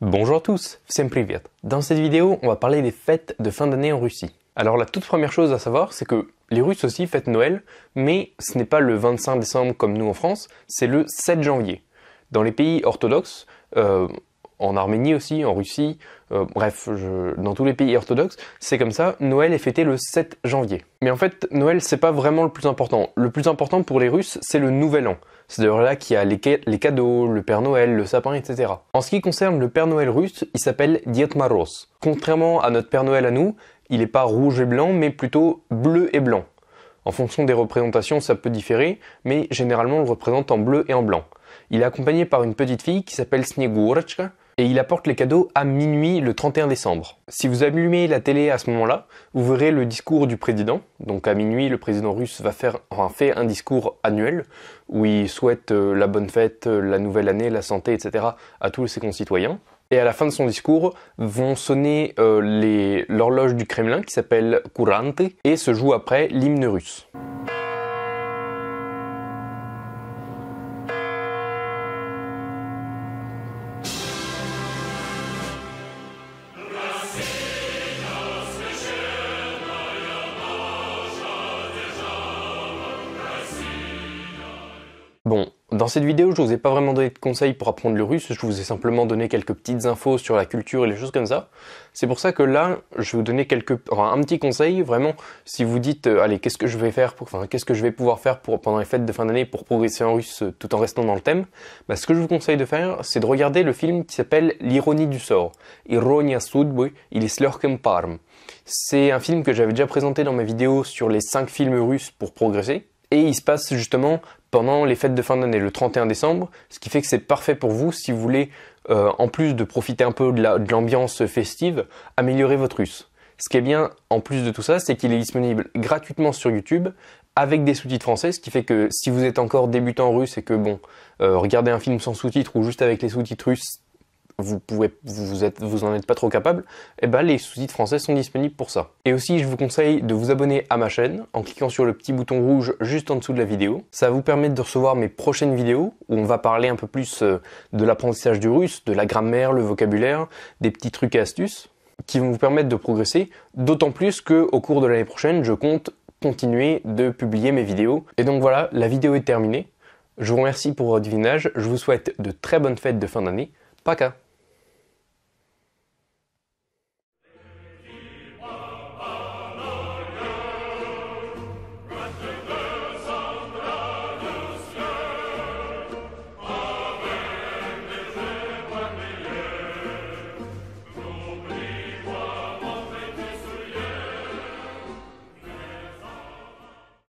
Bonjour à tous, всем привет. Dans cette vidéo, on va parler des fêtes de fin d'année en Russie. Alors la toute première chose à savoir, c'est que les Russes aussi fêtent Noël, mais ce n'est pas le 25 décembre comme nous en France, c'est le 7 janvier. Dans les pays orthodoxes, euh, en Arménie aussi, en Russie, euh, bref, dans tous les pays orthodoxes, c'est comme ça, Noël est fêté le 7 janvier. Mais en fait, Noël, c'est pas vraiment le plus important. Le plus important pour les Russes, c'est le Nouvel An. C'est d'ailleurs là qu'il y a les, cadeaux, le Père Noël, le sapin, etc. En ce qui concerne le Père Noël russe, il s'appelle Dietmaros. Contrairement à notre Père Noël à nous, il n'est pas rouge et blanc, mais plutôt bleu et blanc. En fonction des représentations, ça peut différer, mais généralement on le représente en bleu et en blanc. Il est accompagné par une petite fille qui s'appelle Snegurochka et il apporte les cadeaux à minuit le 31 décembre. Si vous allumez la télé à ce moment-là, vous verrez le discours du président. Donc à minuit, le président russe va faire fait un discours annuel où il souhaite euh, la bonne fête, euh, la nouvelle année, la santé, etc. à tous ses concitoyens. Et à la fin de son discours vont sonner euh, l'horloge du Kremlin qui s'appelle Kurante et se joue après l'hymne russe. Dans cette vidéo, je vous ai pas vraiment donné de conseils pour apprendre le russe, je vous ai simplement donné quelques petites infos sur la culture et les choses comme ça. C'est pour ça que là, je vais vous donner quelques, un petit conseil, vraiment, si vous dites, euh, allez, qu'est-ce que je vais faire pour, qu'est-ce que je vais pouvoir faire pour, pendant les fêtes de fin d'année pour progresser en russe euh, tout en restant dans le thème, bah, ce que je vous conseille de faire, c'est de regarder le film qui s'appelle L'ironie du sort. Ironia C'est un film que j'avais déjà présenté dans ma vidéo sur les 5 films russes pour progresser, et il se passe justement pendant les fêtes de fin d'année, le 31 décembre, ce qui fait que c'est parfait pour vous si vous voulez, euh, en plus de profiter un peu de l'ambiance festive, améliorer votre russe. Ce qui est bien en plus de tout ça, c'est qu'il est disponible gratuitement sur YouTube avec des sous-titres français, ce qui fait que si vous êtes encore débutant russe et que bon, euh, regardez un film sans sous-titres ou juste avec les sous-titres russes, vous pouvez, vous, êtes, en êtes pas trop capable, eh ben, les sous-titres français sont disponibles pour ça. Et aussi, je vous conseille de vous abonner à ma chaîne en cliquant sur le petit bouton rouge juste en dessous de la vidéo. Ça va vous permettre de recevoir mes prochaines vidéos où on va parler un peu plus euh, de l'apprentissage du russe, de la grammaire, le vocabulaire, des petits trucs et astuces qui vont vous permettre de progresser, d'autant plus que au cours de l'année prochaine, je compte continuer de publier mes vidéos. Et donc voilà, la vidéo est terminée. Je vous remercie pour votre divinage, je vous souhaite de très bonnes fêtes de fin d'année. Paka